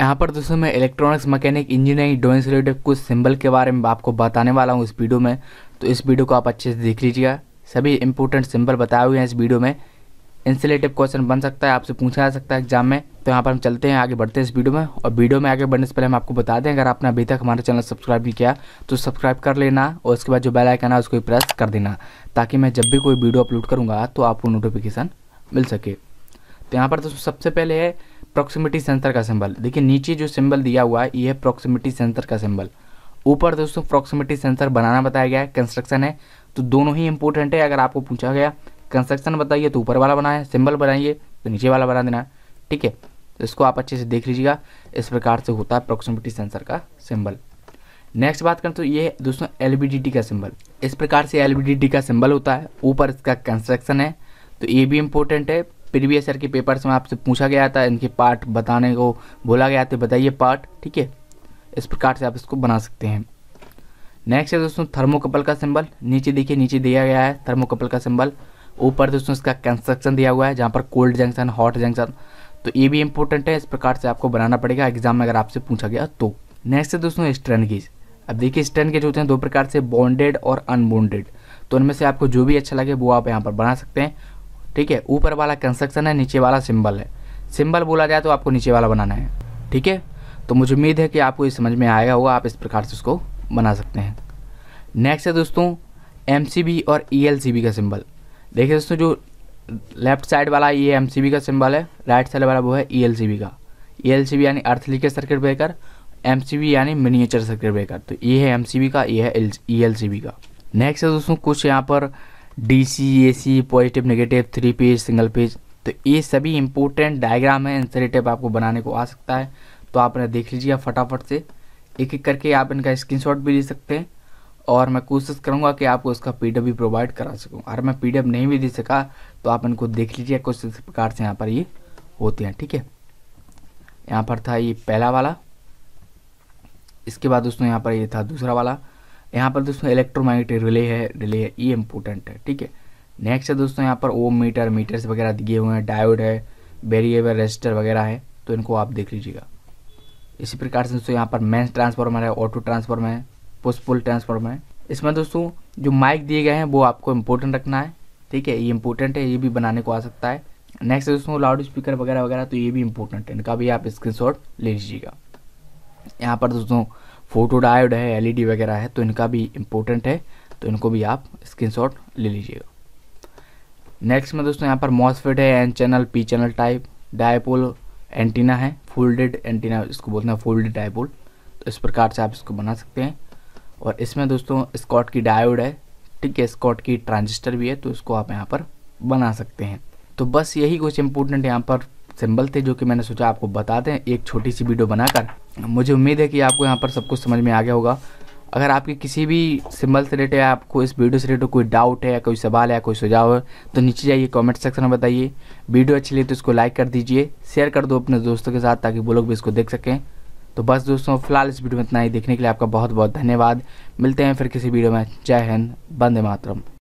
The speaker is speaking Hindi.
यहाँ पर दोस्तों मैं इलेक्ट्रॉनिक्स मैकेनिक इंजीनियरिंग ड्राइंग से रिलेटेड कुछ सिंबल के बारे में आपको बताने वाला हूँ इस वीडियो में तो इस वीडियो को आप अच्छे से देख लीजिएगा सभी इंपॉर्टेंट सिंबल बताए हुए हैं इस वीडियो में इनसे क्वेश्चन बन सकता है आपसे पूछा जा सकता है एग्जाम में तो यहाँ पर हम चलते हैं आगे बढ़ते हैं इस वीडियो में और वीडियो में आगे बढ़ने से पहले हम आपको बता दें अगर आपने अभी तक हमारे चैनल सब्सक्राइब नहीं किया तो सब्सक्राइब कर लेना और उसके बाद जो बेल आइकन है उसको प्रेस कर देना ताकि मैं जब भी कोई वीडियो अपलोड करूँगा तो आपको नोटिफिकेशन मिल सके तो यहाँ पर दोस्तों सबसे पहले है प्रॉक्सिमिटी सेंसर का सिंबल देखिए नीचे जो सिंबल दिया हुआ है ये है प्रॉक्सिमिटी सेंसर का सिंबल ऊपर दोस्तों प्रॉक्सिमिटी सेंसर बनाना बताया गया है कंस्ट्रक्शन है तो दोनों ही इंपॉर्टेंट है अगर आपको पूछा गया कंस्ट्रक्शन बताइए तो ऊपर वाला बनाए सिंबल बनाइए तो नीचे वाला बना देना है ठीक है तो इसको आप अच्छे से देख लीजिएगा इस प्रकार से होता है प्रॉक्सिमिटी सेंसर का सिंबल नेक्स्ट बात करें तो ये दोस्तों एल का सिंबल इस प्रकार से एल का सिंबल होता है ऊपर इसका कंस्ट्रक्शन है तो ये भी इम्पोर्टेंट है प्रीवियस ईयर के पेपर्स में आपसे पूछा गया था इनके पार्ट बताने को बोला गया था तो बताइए पार्ट ठीक है इस प्रकार से आप इसको बना सकते हैं नेक्स्ट है दोस्तों थर्मोकपल का सिंबल नीचे देखिए नीचे दिया गया है थर्मोकपल का सिंबल ऊपर दोस्तों इसका कंस्ट्रक्शन दिया हुआ है जहाँ पर कोल्ड जंक्शन हॉट जंक्शन तो ये भी इंपॉर्टेंट है इस प्रकार से आपको बनाना पड़ेगा एग्जाम में अगर आपसे पूछा गया तो नेक्स्ट है दोस्तों स्ट्रेन गेज अब देखिए स्ट्रेन गेज होते हैं दो प्रकार से बॉन्डेड और अनबॉन्डेड तो उनमें से आपको जो भी अच्छा लगे वो आप यहाँ पर बना सकते हैं ठीक है ऊपर वाला कंस्ट्रक्शन है नीचे वाला सिंबल है सिंबल बोला जाए तो आपको नीचे वाला बनाना है ठीक है तो मुझे उम्मीद है कि आपको ये समझ में आएगा होगा आप इस प्रकार से उसको बना सकते हैं नेक्स्ट है दोस्तों एम और ई e का सिम्बल देखिए दोस्तों जो लेफ्ट साइड वाला ये एम का सिंबल है राइट साइड वाला वो है ई e का ई e यानी अर्थ लिखे सर्किट ब्रेकर एम यानी मिनिएचर सर्किट ब्रेकर तो ये है एम का ये है ई का नेक्स्ट है दोस्तों कुछ यहाँ पर D C A C positive negative three phase single phase तो ये सभी इंपॉर्टेंट डायग्राम है इनसे आपको बनाने को आ सकता है तो आप इन्हें देख लीजिए फटाफट से एक एक करके आप इनका स्क्रीनशॉट भी ले सकते हैं और मैं कोशिश करूँगा कि आपको इसका पी भी प्रोवाइड करा सकूँ अगर मैं पी नहीं भी दे सका तो आप इनको देख लीजिए कुछ इस प्रकार से यहाँ पर ये होते हैं ठीक है यहाँ पर था ये पहला वाला इसके बाद दोस्तों यहाँ पर ये था दूसरा वाला यहाँ पर दोस्तों इलेक्ट्रोमैग्नेटिक रिले है रिले है ये इंपॉर्टेंट है ठीक है नेक्स्ट है दोस्तों यहाँ पर ओम मीटर मीटर्स वगैरह दिए हुए हैं डायोड है बेरिएबल रजिस्टर वगैरह है तो इनको आप देख लीजिएगा इसी प्रकार से दोस्तों यहाँ पर मेंस ट्रांसफार्मर है ऑटो ट्रांसफार्मर है पुशपुल ट्रांसफार्मर है इसमें दोस्तों जो माइक दिए गए हैं वो आपको इम्पोर्टेंट रखना है ठीक है ये इंपॉर्टेंट है ये भी बनाने को आ सकता है नेक्स्ट दोस्तों लाउड स्पीकर वगैरह वगैरह तो ये भी इंपॉर्टेंट है इनका भी आप स्क्रीन ले लीजिएगा यहाँ पर दोस्तों फोटो डायोड है एलईडी वगैरह है तो इनका भी इम्पोर्टेंट है तो इनको भी आप स्क्रीनशॉट ले लीजिएगा नेक्स्ट में दोस्तों यहाँ पर मॉसफेट है N channel P channel type dipole antenna है फोल्डेड एंटीना इसको बोलते हैं फोल्डेड डायपोल तो इस प्रकार से आप इसको बना सकते हैं और इसमें दोस्तों स्कॉट की डायोड है ठीक है स्कॉट की ट्रांजिस्टर भी है तो इसको आप यहाँ पर बना सकते हैं तो बस यही कुछ इम्पोर्टेंट यहाँ पर सिंबल थे जो कि मैंने सोचा आपको बताते हैं एक छोटी सी वीडियो बनाकर मुझे उम्मीद है कि आपको यहाँ पर सब कुछ समझ में आ गया होगा अगर आपके किसी भी सिंबल से रिलेटेड आपको इस वीडियो से रिलेटेड कोई डाउट है या कोई सवाल है या कोई सुझाव है तो नीचे जाइए कमेंट सेक्शन में बताइए वीडियो अच्छी लगी तो इसको लाइक कर दीजिए शेयर कर दो अपने दोस्तों के साथ ताकि वो लोग भी इसको देख सकें तो बस दोस्तों फिलहाल इस वीडियो में इतना ही देखने के लिए आपका बहुत बहुत धन्यवाद मिलते हैं फिर किसी वीडियो में जय हिंद बंदे मातरम